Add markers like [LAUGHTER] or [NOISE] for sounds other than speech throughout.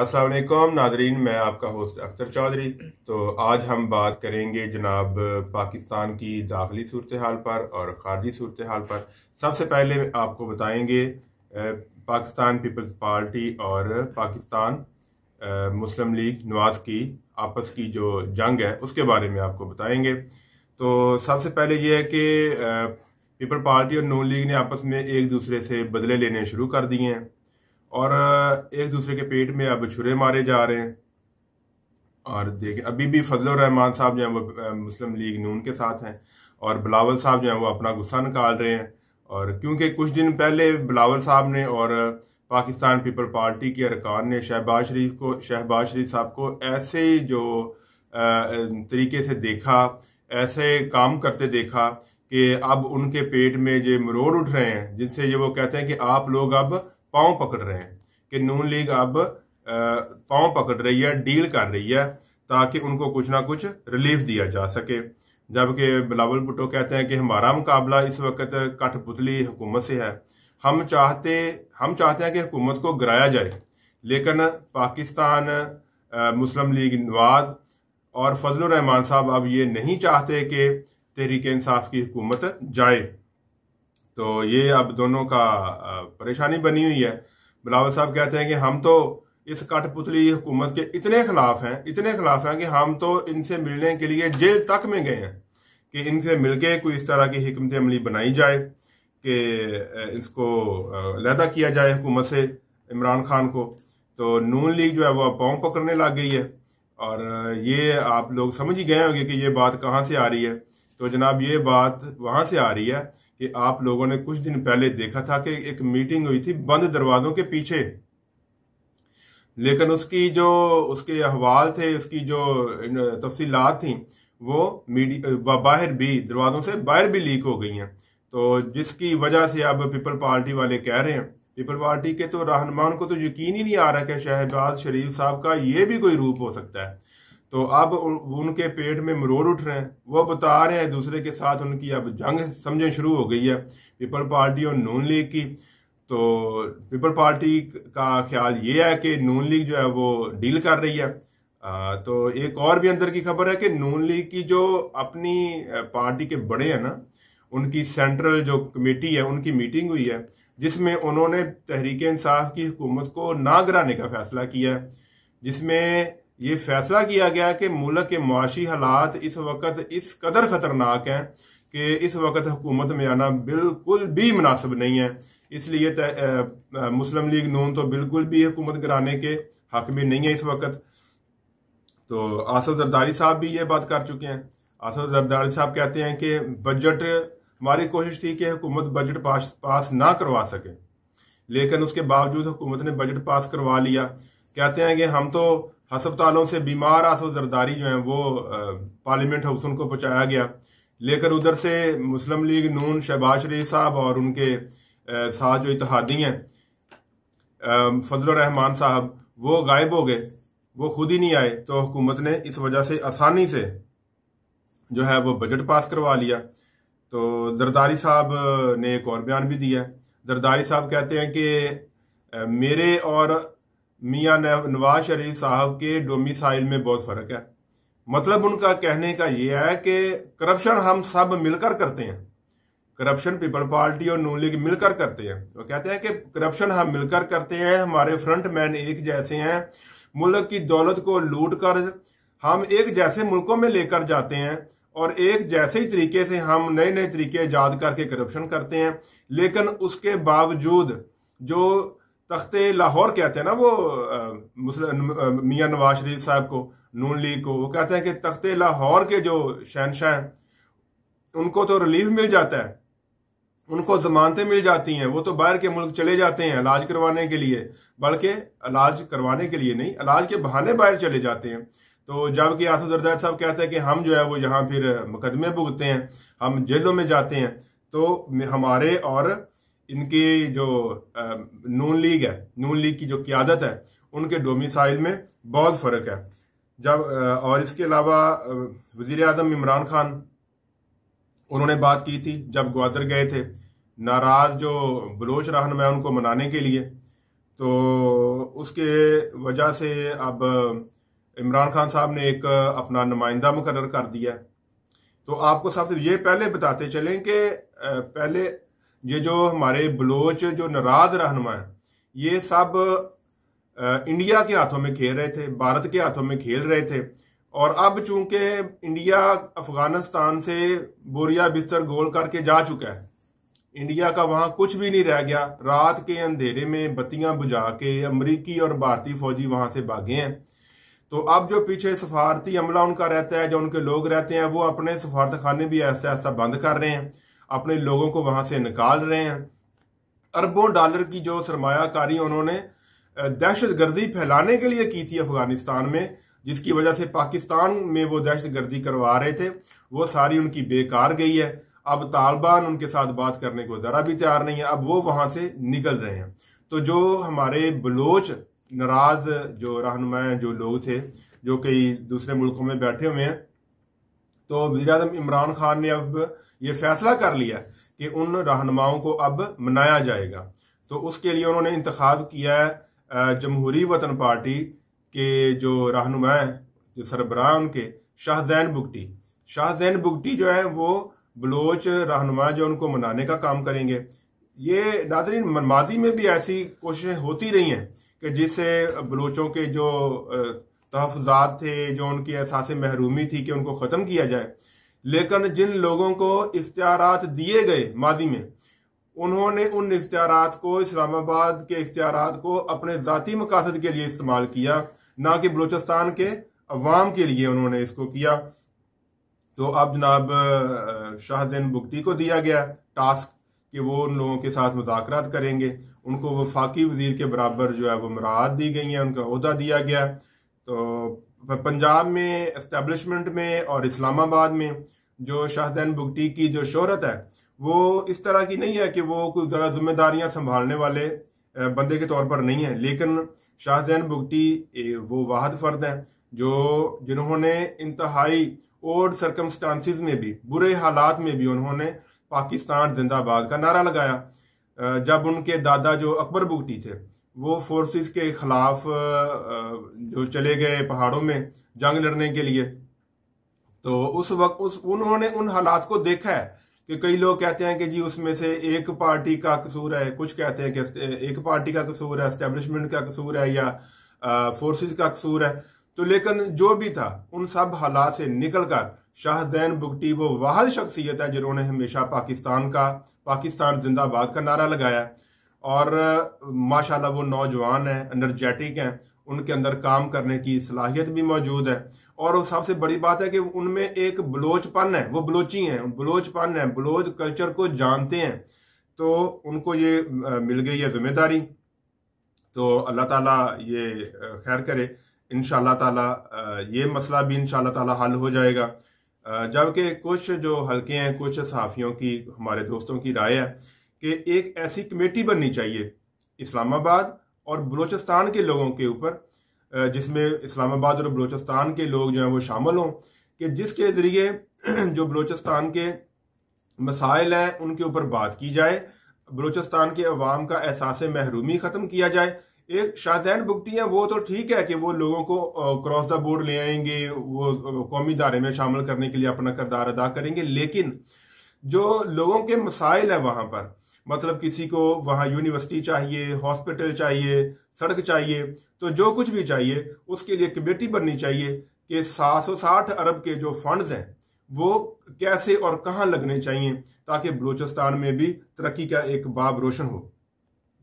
असलकम नाजरीन मैं आपका होस्ट अख्तर चौधरी तो आज हम बात करेंगे जनाब पाकिस्तान की दाखिली सूरत हाल पर और खारजी सूरत हाल पर सबसे पहले आपको बताएंगे पाकिस्तान पीपल्स पार्टी और पाकिस्तान मुस्लिम लीग नवाज की आपस की जो जंग है उसके बारे में आपको बताएंगे तो सबसे पहले ये है कि पीपल पार्टी और नून लीग ने आपस में एक दूसरे से बदले लेने शुरू कर दिए हैं और एक दूसरे के पेट में अब छुरे मारे जा रहे हैं और देखें अभी भी फजल रहमान साहब जो है वो मुस्लिम लीग नून के साथ हैं और बिलावल साहब जो है वो अपना गुस्सा निकाल रहे हैं और क्योंकि कुछ दिन पहले बिलावल साहब ने और पाकिस्तान पीपल पार्टी के अरकान ने शहबाज शरीफ को शहबाज शरीफ साहब को ऐसे जो तरीके से देखा ऐसे काम करते देखा कि अब उनके पेट में जो मरोड़ उठ रहे हैं जिनसे ये वो कहते हैं कि आप लोग अब पाँव पकड़ रहे हैं कि नून लीग अब पाँव पकड़ रही है डील कर रही है ताकि उनको कुछ ना कुछ रिलीफ दिया जा सके जबकि बिलावल भुट्टो कहते हैं कि हमारा मुकाबला इस वक्त कठपुतली हुकूमत से है हम चाहते हम चाहते हैं कि हुकूमत को गिराया जाए लेकिन पाकिस्तान मुस्लिम लीग नवाज और फजल रहमान साहब अब ये नहीं चाहते कि तहरीक इंसाफ की हुकूमत जाए तो ये अब दोनों का परेशानी बनी हुई है बिलावल साहब कहते हैं कि हम तो इस कठपुतली हुकूमत के इतने खिलाफ हैं इतने खिलाफ हैं कि हम तो इनसे मिलने के लिए जेल तक में गए हैं कि इनसे मिलके कोई इस तरह की हमत अमली बनाई जाए कि इसको लहदा किया जाए हुकूमत से इमरान खान को तो नून लीग जो है वो अब पाँव पकड़ने लग गई है और ये आप लोग समझ ही गए होंगे कि ये बात कहाँ से आ रही है तो जनाब ये बात वहाँ से आ रही है कि आप लोगों ने कुछ दिन पहले देखा था कि एक मीटिंग हुई थी बंद दरवाजों के पीछे लेकिन उसकी जो उसके अहवाल थे उसकी जो तफसीलात थी वो मीडिया बाहर भी दरवाजों से बाहर भी लीक हो गई हैं तो जिसकी वजह से अब पीपल पार्टी वाले कह रहे हैं पीपल पार्टी के तो रहनमान को तो यकीन ही नहीं आ रहा कि शहबाज शरीफ साहब का ये भी कोई रूप हो सकता है तो अब उनके पेट में मरोड़ उठ रहे हैं वो बता रहे हैं दूसरे के साथ उनकी अब जंग समझ शुरू हो गई है पीपल पार्टी और नून लीग की तो पीपल पार्टी का ख्याल ये है कि नून लीग जो है वो डील कर रही है आ, तो एक और भी अंदर की खबर है कि नून लीग की जो अपनी पार्टी के बड़े हैं ना उनकी सेंट्रल जो कमेटी है उनकी मीटिंग हुई है जिसमें उन्होंने तहरीक इंसाफ की हुकूमत को ना गिराने का फैसला किया है जिसमें ये फैसला किया गया कि मुल्क के मुआशी हालात इस वक्त इस कदर खतरनाक हैं कि इस वक्त हुकूमत में आना बिल्कुल भी मुनासिब नहीं है इसलिए मुस्लिम लीग नून तो बिल्कुल भी हुकूमत गिराने के हक में नहीं है इस वक्त तो आसफ जरदारी साहब भी ये बात कर चुके हैं आसफ जरदारी साहब कहते हैं कि बजट हमारी कोशिश थी कि हुकूमत बजट पास पास ना करवा सके लेकिन उसके बावजूद हुकूमत ने बजट पास करवा लिया कहते हैं कि हम तो हस्पतालों से बीमार आसो जरदारी जो है वो पार्लियामेंट हाउस उनको पहुंचाया गया लेकर उधर से मुस्लिम लीग नून शहबाज शरीफ साहब और उनके साथ जो इतिहादी हैं फजल रहमान साहब वो गायब हो गए वो खुद ही नहीं आए तो हुकूमत ने इस वजह से आसानी से जो है वो बजट पास करवा लिया तो जरदारी साहब ने एक और बयान भी दिया जरदारी साहब कहते हैं कि मेरे और मियाँ नवाज शरीफ साहब के डोमिसाइल में बहुत फर्क है मतलब उनका कहने का यह है कि करप्शन हम सब मिलकर करते हैं करप्शन पीपल पार्टी और नू लीग मिलकर करते हैं वो तो कहते हैं कि करप्शन हम मिलकर करते हैं हमारे फ्रंट मैन एक जैसे हैं मुल्क की दौलत को लूट कर हम एक जैसे मुल्कों में लेकर जाते हैं और एक जैसे ही तरीके से हम नए नए तरीके याद करके करप्शन करते हैं लेकिन उसके बावजूद जो तख्ते लाहौर कहते हैं ना वो मियाँ नवाज शरीफ साहब को नून लीग को वो कहते हैं कि तख्ते लाहौर के जो शहनशाह हैं उनको तो रिलीफ मिल जाता है उनको जमानतें मिल जाती हैं वो तो बाहर के मुल्क चले जाते हैं इलाज करवाने के लिए बल्कि इलाज करवाने के लिए नहीं इलाज के बहाने बाहर चले जाते हैं तो जबकि आसफ जरदार साहब कहते हैं कि हम जो है वो यहाँ फिर मुकदमे भुगतते हैं हम जेलों में जाते हैं तो हमारे और इनके जो नून लीग है नून लीग की जो क्यादत है उनके डोमिसाइल में बहुत फर्क है जब और इसके अलावा वजीर अजम इमरान खान उन्होंने बात की थी जब ग्वादर गए थे नाराज जो बलोच रहनमा उनको मनाने के लिए तो उसके वजह से अब इमरान खान साहब ने एक अपना नुमाइंदा मुकर कर दिया तो आपको सबसे ये पहले बताते चलें कि पहले ये जो हमारे बलोच जो नाराज रहनुमा है ये सब इंडिया के हाथों में खेल रहे थे भारत के हाथों में खेल रहे थे और अब चूंकि इंडिया अफगानिस्तान से बोरिया बिस्तर गोल करके जा चुका है इंडिया का वहां कुछ भी नहीं रह गया रात के अंधेरे में बत्तियां बुझा के अमरीकी और भारतीय फौजी वहां से भागे हैं तो अब जो पीछे सफारती अमला उनका रहता है जो उनके लोग रहते हैं वो अपने सफारत खाने भी ऐसा ऐसा बंद कर रहे हैं अपने लोगों को वहां से निकाल रहे हैं अरबों डॉलर की जो सरमाकारी उन्होंने दहशत गर्दी फैलाने के लिए की थी अफगानिस्तान में जिसकी वजह से पाकिस्तान में वो दहशत गर्दी करवा रहे थे वो सारी उनकी बेकार गई है अब तालिबान उनके साथ बात करने को जरा भी तैयार नहीं है अब वो वहां से निकल रहे हैं तो जो हमारे बलोच नाराज जो रहनुमा जो लोग थे जो कई दूसरे मुल्कों में बैठे हुए हैं तो वजीर इमरान खान ने अब ये फैसला कर लिया कि उन रहनुमाओं को अब मनाया जाएगा तो उसके लिए उन्होंने इंतखब किया है जमहूरी वतन पार्टी के जो रहनुमा हैं जो सरबराह उनके शाहजैन बुगटी शाहजैन बुगटी जो है वो बलोच रहनुमा जो उनको मनाने का काम करेंगे ये नादरीन मनमाजी में भी ऐसी कोशिशें होती रही हैं कि जिससे बलोचों के जो तहफात तो थे जो उनकी एहसास महरूमी थी कि उनको ख़त्म किया जाए लेकिन जिन लोगों को इख्तियार दिए गए माजी में उन्होंने उन इख्तियार को इस्लामाबाद के इख्तियार को अपने जतीी मकासद के लिए इस्तेमाल किया ना कि बलूचिस्तान के अवाम के लिए उन्होंने इसको किया तो अब जनाब शाहदीन बुगटी को दिया गया टास्क कि वो उन लोगों के साथ मुजाकर करेंगे उनको वफाकी वजीर के बराबर जो है वो मराहत दी गई है उनका अहदा दिया गया तो पंजाब में इस्टेब्लिशमेंट में और इस्लामाबाद में जो शाहदैन बुगटी की जो शोहरत है वो इस तरह की नहीं है कि वो कुछ ज़्यादा जिम्मेदारियां संभालने वाले बंदे के तौर पर नहीं है लेकिन शाहजैन बुगटी वो वाहद फर्द हैं जो जिन्होंने इंतहाई ओल्ड सरकमस्टांसिस में भी बुरे हालात में भी उन्होंने पाकिस्तान जिंदाबाद का नारा लगाया जब उनके दादा जो अकबर बुगटी थे वो फोर्सेस के खिलाफ जो चले गए पहाड़ों में जंग लड़ने के लिए तो उस वक्त उस उन्होंने उन हालात को देखा है कि कई लोग कहते हैं कि जी उसमें से एक पार्टी का कसूर है कुछ कहते हैं कि एक पार्टी का कसूर है स्टेब्लिशमेंट का कसूर है या फोर्सेस का कसूर है तो लेकिन जो भी था उन सब हालात से निकलकर शाहदैन बुगटी वो वाहद शख्सियत है जिन्होंने हमेशा पाकिस्तान का पाकिस्तान जिंदाबाद का नारा लगाया और माशाल्लाह वो नौजवान हैं एनर्जेटिक हैं उनके अंदर काम करने की सलाहियत भी मौजूद है और सबसे बड़ी बात है कि उनमें एक बलोचपन है वो बलोची हैं बलोचपन है बलोच कल्चर को जानते हैं तो उनको ये मिल गई है जिम्मेदारी तो अल्लाह ताला ये खैर करे इन ताला ये मसला भी इन ताला हल हो जाएगा जबकि कुछ जो हल्के हैं कुछ सहाफ़ियों की हमारे दोस्तों की राय है कि एक ऐसी कमेटी बननी चाहिए इस्लामाबाद और बलूचिस्तान के लोगों के ऊपर जिसमें इस्लामाबाद और बलूचिस्तान के लोग जो हैं वो शामिल हों कि जिसके ज़रिए [CLEARS THROAT] जो बलूचिस्तान के मसाइल हैं उनके ऊपर बात की जाए बलूचिस्तान के अवाम का एहसास महरूमी ख़त्म किया जाए एक शादैन बुगटियाँ वो तो ठीक है कि वो लोगों को क्रॉस द बोर्ड ले आएंगे वो कौमी दायरे में शामिल करने के लिए अपना किरदार अदा करेंगे लेकिन जो लोगों के मसाइल हैं वहाँ पर मतलब किसी को वहां यूनिवर्सिटी चाहिए हॉस्पिटल चाहिए सड़क चाहिए तो जो कुछ भी चाहिए उसके लिए कमेटी बननी चाहिए कि सात अरब के जो फंड्स हैं वो कैसे और कहाँ लगने चाहिए ताकि बलूचिस्तान में भी तरक्की का एक बाब रोशन हो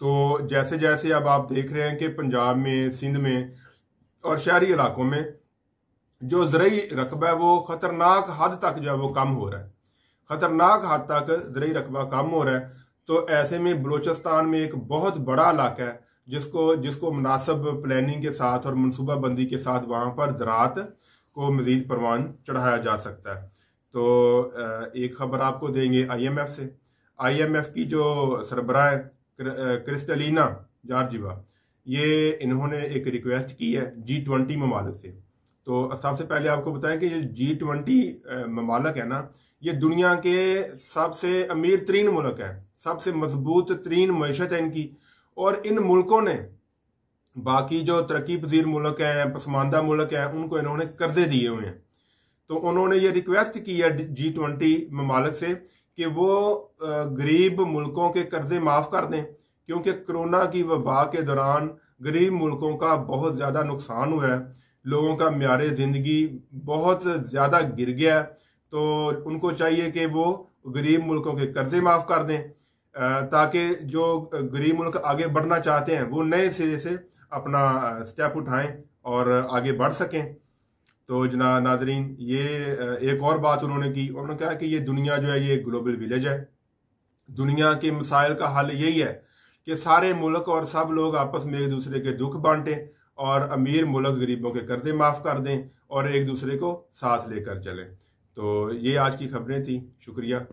तो जैसे जैसे अब आप देख रहे हैं कि पंजाब में सिंध में और शहरी इलाकों में जो जरिए रकबा है वो खतरनाक हद तक जो है वो कम हो रहा है खतरनाक हद तक जरिए रकबा कम हो रहा है तो ऐसे में बलूचिस्तान में एक बहुत बड़ा इलाका है जिसको जिसको मुनासब प्लानिंग के साथ और मनसूबाबंदी के साथ वहाँ पर ज़रात को मज़ीद परवान चढ़ाया जा सकता है तो एक खबर आपको देंगे आई एम एफ से आई एम एफ की जो सरबराह क्रिस्टलिना जार्जिवा ये इन्होंने एक रिक्वेस्ट की है जी ट्वेंटी ममालक से तो सबसे पहले आपको बताएं कि ये जी ट्वेंटी ममालक है ना ये दुनिया के सबसे अमीर तरीन मुल्क है सबसे मजबूत तरीन मीशत है इनकी और इन मुल्कों ने बाकी जो तरक्की पजीर मुल्क हैं पसमानदा मुल्क हैं उनको इन्होंने कर्जे दिए हुए हैं तो उन्होंने ये रिक्वेस्ट की है जी ट्वेंटी ममालक से कि वो गरीब मुल्कों के कर्जे माफ़ कर दें क्योंकि कोरोना की वबा के दौरान गरीब मुल्कों का बहुत ज़्यादा नुकसान हुआ है लोगों का म्यार ज़िंदगी बहुत ज़्यादा गिर गया है तो उनको चाहिए कि वो गरीब मुल्कों के कर्जे माफ़ कर दें ताकि जो गरीब मुल्क आगे बढ़ना चाहते हैं वो नए सिरे से अपना स्टेप उठाएं और आगे बढ़ सकें तो जना नाजरीन ये एक और बात उन्होंने की उन्होंने कहा कि ये दुनिया जो है ये ग्लोबल विलेज है दुनिया के मिसाइल का हल यही है कि सारे मुल्क और सब लोग आपस में एक दूसरे के दुख बांटें और अमीर मुल्क गरीबों के कर्जे माफ़ कर दें और एक दूसरे को साथ लेकर चलें तो ये आज की खबरें थी शुक्रिया